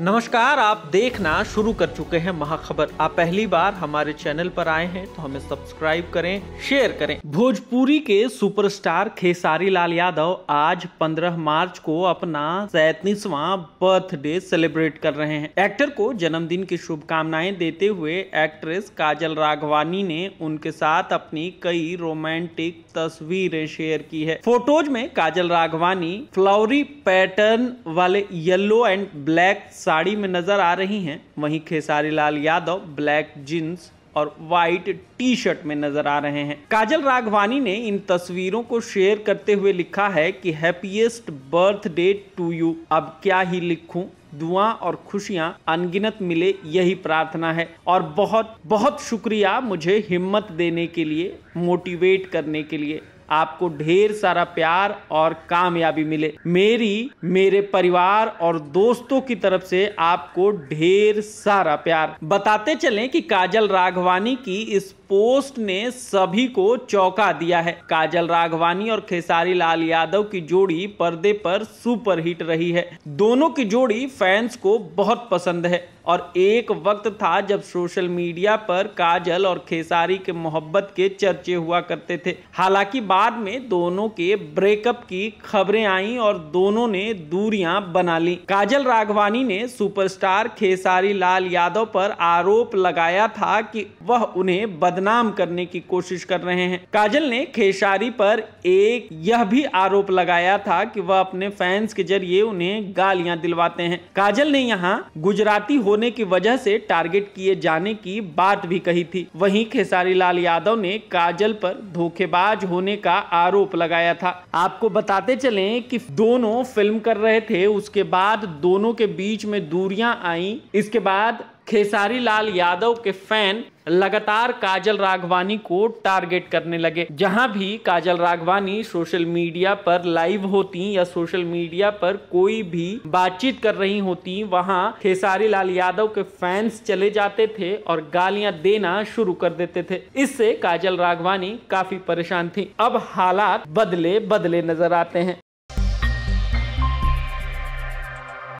नमस्कार आप देखना शुरू कर चुके हैं महाखबर आप पहली बार हमारे चैनल पर आए हैं तो हमें सब्सक्राइब करें शेयर करें भोजपुरी के सुपरस्टार खेसारी लाल यादव आज 15 मार्च को अपना सैतीसवा बर्थडे सेलिब्रेट कर रहे हैं एक्टर को जन्मदिन की शुभकामनाएं देते हुए एक्ट्रेस काजल राघवानी ने उनके साथ अपनी कई रोमांटिक तस्वीरें शेयर की है फोटोज में काजल राघवानी फ्लावरी पैटर्न वाले येल्लो एंड ब्लैक साड़ी में नज़र आ रही हैं वहीं खेसारी लाल यादव ब्लैक जींस और वाइट टी शर्ट में नजर आ रहे हैं काजल राघवानी ने इन तस्वीरों को शेयर करते हुए लिखा है कि हैप्पीएस्ट बर्थडे टू यू अब क्या ही लिखूं दुआ और खुशियां अनगिनत मिले यही प्रार्थना है और बहुत बहुत शुक्रिया मुझे हिम्मत देने के लिए मोटिवेट करने के लिए आपको ढेर सारा प्यार और कामयाबी मिले मेरी मेरे परिवार और दोस्तों की तरफ से आपको ढेर सारा प्यार बताते चलें कि काजल राघवानी की इस पोस्ट ने सभी को चौंका दिया है काजल राघवानी और खेसारी लाल यादव की जोड़ी पर्दे पर सुपरहिट रही है दोनों की जोड़ी फैंस को बहुत पसंद है और एक वक्त था जब सोशल मीडिया पर काजल और खेसारी के मोहब्बत के चर्चे हुआ करते थे हालांकि बाद में दोनों के ब्रेकअप की खबरें आईं और दोनों ने दूरियां बना ली काजल राघवानी ने सुपरस्टार खेसारी लाल यादव पर आरोप लगाया था कि वह उन्हें बदनाम करने की कोशिश कर रहे हैं काजल ने खेसारी पर एक यह भी आरोप लगाया था कि वह अपने फैंस के जरिए उन्हें गालियां दिलवाते हैं काजल ने यहाँ गुजराती हो होने की वजह से टारगेट किए जाने की बात भी कही थी वहीं खेसारी लाल यादव ने काजल पर धोखेबाज होने का आरोप लगाया था आपको बताते चले कि दोनों फिल्म कर रहे थे उसके बाद दोनों के बीच में दूरियां आई इसके बाद खेसारी लाल यादव के फैन लगातार काजल राघवानी को टारगेट करने लगे जहां भी काजल राघवानी सोशल मीडिया पर लाइव होती या सोशल मीडिया पर कोई भी बातचीत कर रही होती वहां खेसारी लाल यादव के फैंस चले जाते थे और गालियां देना शुरू कर देते थे इससे काजल राघवानी काफी परेशान थी अब हालात बदले बदले नजर आते हैं